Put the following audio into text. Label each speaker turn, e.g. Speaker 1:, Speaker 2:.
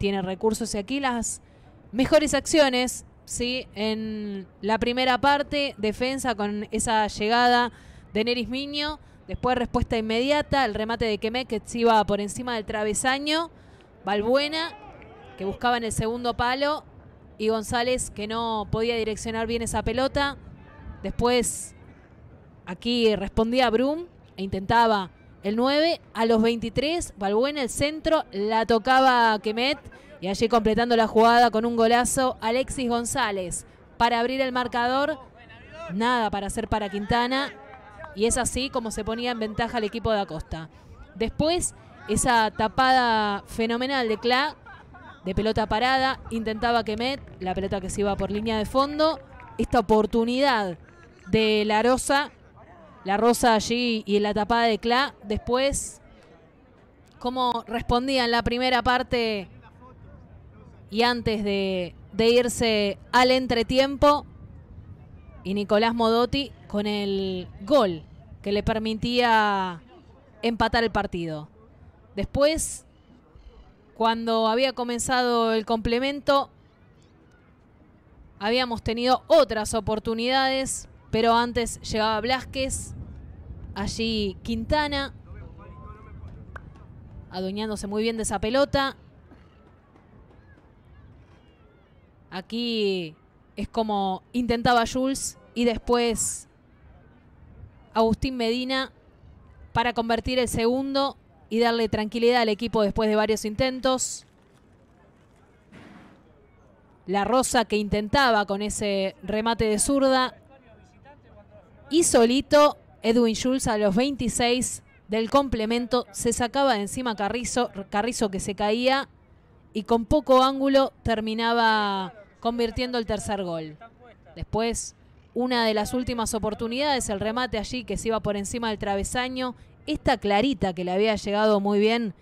Speaker 1: tiene recursos y aquí las mejores acciones, ¿sí? En la primera parte, defensa con esa llegada de Neris Miño, después respuesta inmediata, el remate de Quemé que iba por encima del travesaño, Balbuena que buscaba en el segundo palo y González que no podía direccionar bien esa pelota. Después aquí respondía Brum e intentaba el 9 a los 23, Balbuena el centro, la tocaba Quemet y allí completando la jugada con un golazo Alexis González para abrir el marcador, nada para hacer para Quintana y es así como se ponía en ventaja el equipo de Acosta. Después esa tapada fenomenal de Cla de pelota parada, intentaba Kemet, la pelota que se iba por línea de fondo, esta oportunidad de Larosa la rosa allí y la tapada de Cla. Después, cómo en la primera parte y antes de, de irse al entretiempo. Y Nicolás Modotti con el gol que le permitía empatar el partido. Después, cuando había comenzado el complemento, habíamos tenido otras oportunidades pero antes llegaba Blasquez, allí Quintana, adueñándose muy bien de esa pelota. Aquí es como intentaba Jules y después Agustín Medina para convertir el segundo y darle tranquilidad al equipo después de varios intentos. La Rosa que intentaba con ese remate de zurda. Y solito, Edwin Schulz a los 26 del complemento se sacaba de encima Carrizo, Carrizo que se caía y con poco ángulo terminaba convirtiendo el tercer gol. Después, una de las últimas oportunidades, el remate allí que se iba por encima del travesaño, esta clarita que le había llegado muy bien.